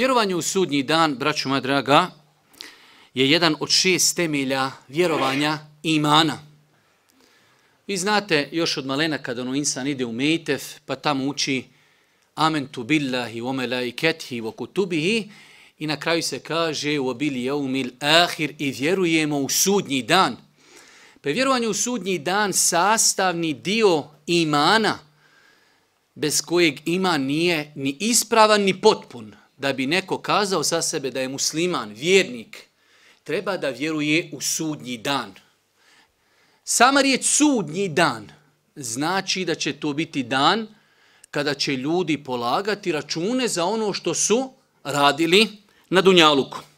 Vjerovanje u sudnji dan, braću moja draga, je jedan od šest temelja vjerovanja imana. Vi znate još od malena kada ono insan ide u Mejtev pa tamo uči Amen tu billahi wa melaiketihi wa kutubihi i na kraju se kaže u obili jaumil ahir i vjerujemo u sudnji dan. Pa vjerovanje u sudnji dan sastavni dio imana bez kojeg ima nije ni ispravan ni potpun da bi neko kazao sa sebe da je musliman, vjernik, treba da vjeruje u sudnji dan. Sama riječ sudnji dan znači da će to biti dan kada će ljudi polagati račune za ono što su radili na Dunjalukom.